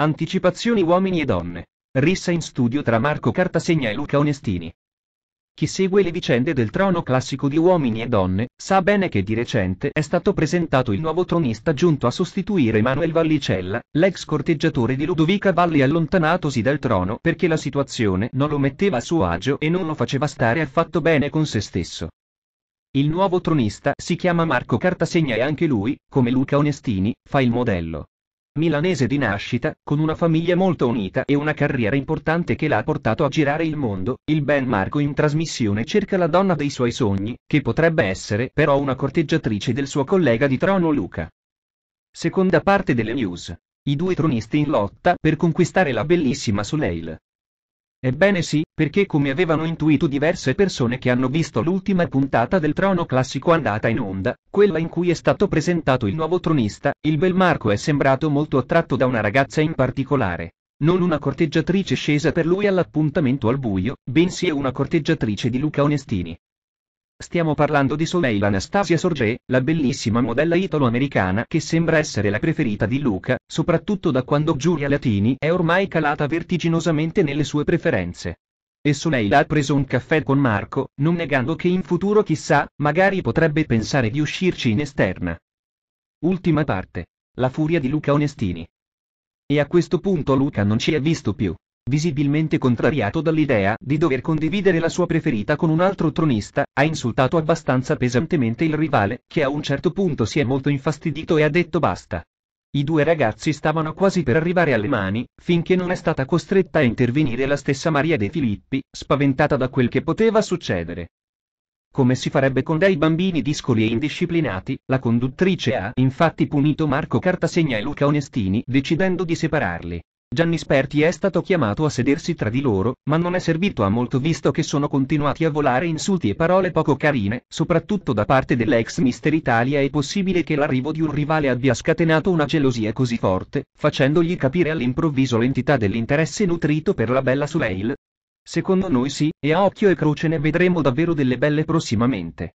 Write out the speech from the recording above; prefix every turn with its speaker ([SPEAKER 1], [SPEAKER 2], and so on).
[SPEAKER 1] Anticipazioni uomini e donne. Rissa in studio tra Marco Cartasegna e Luca Onestini. Chi segue le vicende del trono classico di uomini e donne, sa bene che di recente è stato presentato il nuovo tronista giunto a sostituire Manuel Vallicella, l'ex corteggiatore di Ludovica Valli allontanatosi dal trono perché la situazione non lo metteva a suo agio e non lo faceva stare affatto bene con se stesso. Il nuovo tronista si chiama Marco Cartasegna e anche lui, come Luca Onestini, fa il modello. Milanese di nascita, con una famiglia molto unita e una carriera importante che l'ha portato a girare il mondo, il ben Marco in trasmissione cerca la donna dei suoi sogni, che potrebbe essere però una corteggiatrice del suo collega di trono Luca. Seconda parte delle news. I due tronisti in lotta per conquistare la bellissima Soleil. Ebbene sì, perché come avevano intuito diverse persone che hanno visto l'ultima puntata del Trono Classico andata in onda, quella in cui è stato presentato il nuovo tronista, il bel Marco è sembrato molto attratto da una ragazza in particolare. Non una corteggiatrice scesa per lui all'appuntamento al buio, bensì una corteggiatrice di Luca Onestini. Stiamo parlando di Soleil Anastasia Sorge, la bellissima modella italo-americana che sembra essere la preferita di Luca, soprattutto da quando Giulia Latini è ormai calata vertiginosamente nelle sue preferenze. E Soleil ha preso un caffè con Marco, non negando che in futuro chissà, magari potrebbe pensare di uscirci in esterna. Ultima parte. La furia di Luca Onestini. E a questo punto Luca non ci è visto più visibilmente contrariato dall'idea di dover condividere la sua preferita con un altro tronista, ha insultato abbastanza pesantemente il rivale, che a un certo punto si è molto infastidito e ha detto basta. I due ragazzi stavano quasi per arrivare alle mani, finché non è stata costretta a intervenire la stessa Maria De Filippi, spaventata da quel che poteva succedere. Come si farebbe con dei bambini discoli e indisciplinati, la conduttrice ha infatti punito Marco Cartasegna e Luca Onestini decidendo di separarli. Gianni Sperti è stato chiamato a sedersi tra di loro, ma non è servito a molto visto che sono continuati a volare insulti e parole poco carine, soprattutto da parte dell'ex Mister Italia è possibile che l'arrivo di un rivale abbia scatenato una gelosia così forte, facendogli capire all'improvviso l'entità dell'interesse nutrito per la bella Suleil. Secondo noi sì, e a occhio e croce ne vedremo davvero delle belle prossimamente.